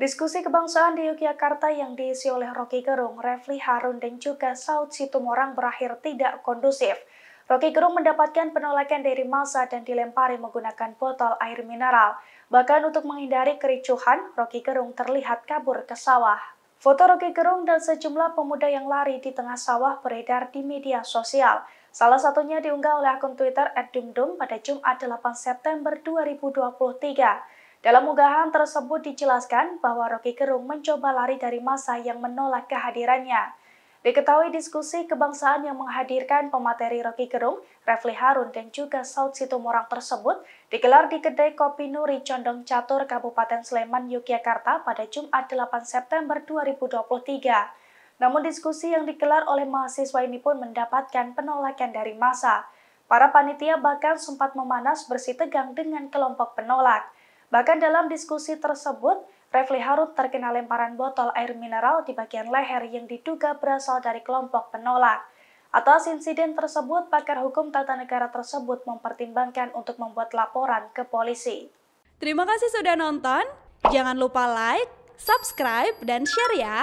Diskusi kebangsaan di Yogyakarta yang diisi oleh Rocky Gerung, Refli Harun, dan juga Saud Situmorang berakhir tidak kondusif. Rocky Gerung mendapatkan penolakan dari masa dan dilempari menggunakan botol air mineral. Bahkan untuk menghindari kericuhan, Rocky Gerung terlihat kabur ke sawah. Foto Rocky Gerung dan sejumlah pemuda yang lari di tengah sawah beredar di media sosial. Salah satunya diunggah oleh akun Twitter @dumdum pada Jumat 8 September 2023. Dalam unggahan tersebut dijelaskan bahwa Rocky Gerung mencoba lari dari masa yang menolak kehadirannya. Diketahui diskusi kebangsaan yang menghadirkan pemateri Rocky Gerung, Refli Harun, dan juga Saud Situmorang tersebut digelar di kedai Kopi Nuri Condong Catur, Kabupaten Sleman, Yogyakarta pada Jumat 8 September 2023. Namun diskusi yang digelar oleh mahasiswa ini pun mendapatkan penolakan dari massa. Para panitia bahkan sempat memanas bersih tegang dengan kelompok penolak. Bahkan dalam diskusi tersebut, Refli Harun terkena lemparan botol air mineral di bagian leher yang diduga berasal dari kelompok penolak. Atas insiden tersebut, pakar hukum tata negara tersebut mempertimbangkan untuk membuat laporan ke polisi. Terima kasih sudah nonton. Jangan lupa like, subscribe, dan share ya.